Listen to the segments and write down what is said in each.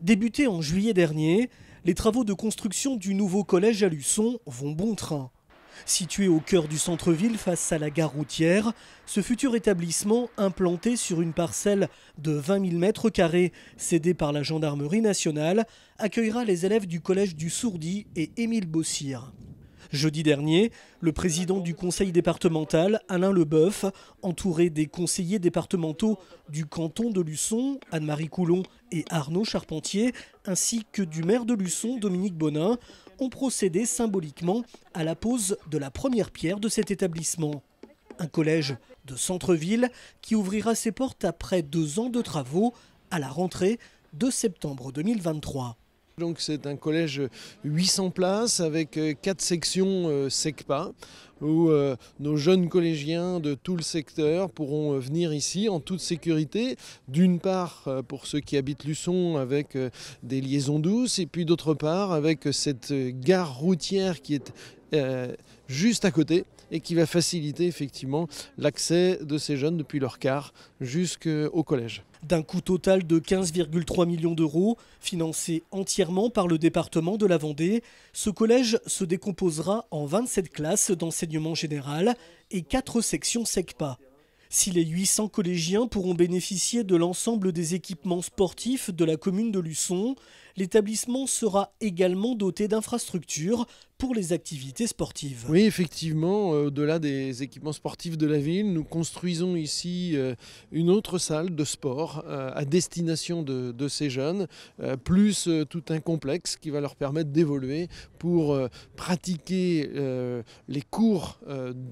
Débuté en juillet dernier, les travaux de construction du nouveau collège à Luçon vont bon train. Situé au cœur du centre-ville face à la gare routière, ce futur établissement, implanté sur une parcelle de 20 000 m2, cédée par la gendarmerie nationale, accueillera les élèves du collège du Sourdi et Émile Bossir. Jeudi dernier, le président du conseil départemental, Alain Leboeuf, entouré des conseillers départementaux du canton de Luçon, Anne-Marie Coulon et Arnaud Charpentier, ainsi que du maire de Luçon, Dominique Bonin, ont procédé symboliquement à la pose de la première pierre de cet établissement. Un collège de centre-ville qui ouvrira ses portes après deux ans de travaux à la rentrée de septembre 2023 c'est un collège 800 places avec euh, quatre sections euh, SECPA où euh, nos jeunes collégiens de tout le secteur pourront venir ici en toute sécurité. D'une part pour ceux qui habitent Luçon avec des liaisons douces et puis d'autre part avec cette gare routière qui est juste à côté et qui va faciliter effectivement l'accès de ces jeunes depuis leur car jusqu'au collège d'un coût total de 15,3 millions d'euros, financé entièrement par le département de la Vendée, ce collège se décomposera en 27 classes d'enseignement général et 4 sections SECPA. Si les 800 collégiens pourront bénéficier de l'ensemble des équipements sportifs de la commune de Luçon, L'établissement sera également doté d'infrastructures pour les activités sportives. Oui, effectivement, euh, au-delà des équipements sportifs de la ville, nous construisons ici euh, une autre salle de sport euh, à destination de, ces jeunes, plus tout un complexe qui va leur permettre d'évoluer pour pratiquer les cours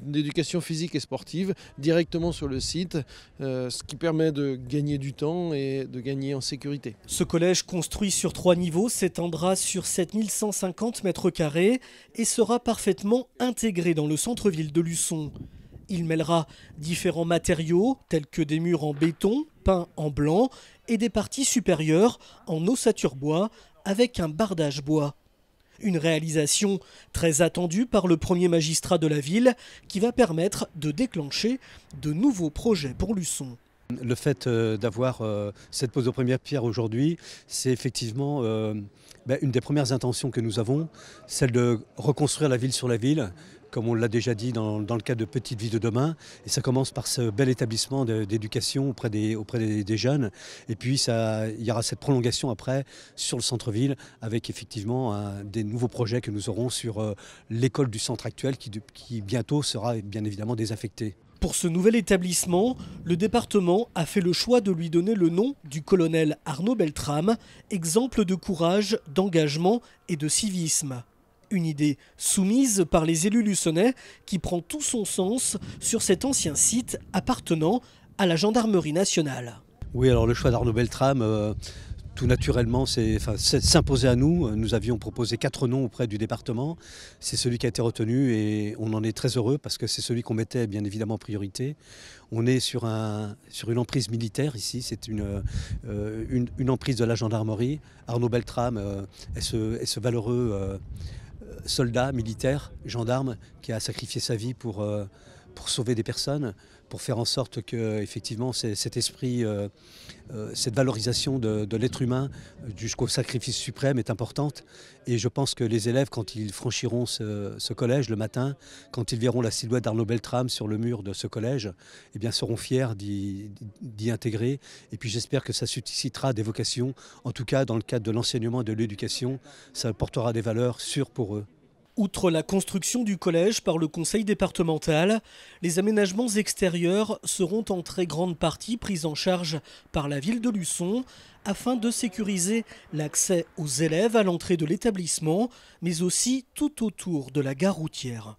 d'éducation physique et sportive directement sur le site, ce qui permet de gagner du temps et de gagner en sécurité. Ce collège construit sur trois niveau s'étendra sur 7150 mètres carrés et sera parfaitement intégré dans le centre-ville de Luçon. Il mêlera différents matériaux tels que des murs en béton, peints en blanc et des parties supérieures en ossature bois avec un bardage bois. Une réalisation très attendue par le premier magistrat de la ville qui va permettre de déclencher de nouveaux projets pour Luçon. Le fait euh, d'avoir euh, cette pose de première pierre aujourd'hui, c'est effectivement euh, bah, une des premières intentions que nous avons, celle de reconstruire la ville sur la ville, comme on l'a déjà dit dans, le cadre de Petite Vie de demain. Et ça commence par ce bel établissement d'éducation auprès, des, jeunes. Et puis il y aura cette prolongation après sur le centre-ville avec effectivement des nouveaux projets que nous aurons sur l'école du centre actuel qui, qui bientôt sera bien évidemment désaffectée. Pour ce nouvel établissement, le département a fait le choix de lui donner le nom du colonel Arnaud Beltrame, exemple de courage, d'engagement et de civisme. Une idée soumise par les élus luconnais qui prend tout son sens sur cet ancien site appartenant à la gendarmerie nationale. Oui, alors le choix d'Arnaud Beltrame, euh, tout naturellement c'est s'imposer à nous. Nous avions proposé quatre noms auprès du département. C'est celui qui a été retenu et on en est très heureux parce que c'est celui qu'on mettait bien évidemment en priorité. On est sur, une emprise militaire ici, c'est euh, une, emprise de la gendarmerie. Arnaud Beltrame euh, est, ce, valeureux euh, soldat, militaire, gendarme qui a sacrifié sa vie pour sauver des personnes pour faire en sorte que effectivement cet esprit, euh, euh, cette valorisation de, l'être humain jusqu'au sacrifice suprême est importante. Et je pense que les élèves, quand ils franchiront ce, collège le matin, quand ils verront la silhouette d'Arnaud Beltrame sur le mur de ce collège, eh bien seront fiers d'y intégrer. Et puis j'espère que ça suscitera des vocations. En tout cas, dans le cadre de l'enseignement et de l'éducation, ça portera des valeurs sûres pour eux. Outre la construction du collège par le conseil départemental, les aménagements extérieurs seront en très grande partie pris en charge par la ville de Luçon afin de sécuriser l'accès aux élèves à l'entrée de l'établissement, mais aussi tout autour de la gare routière.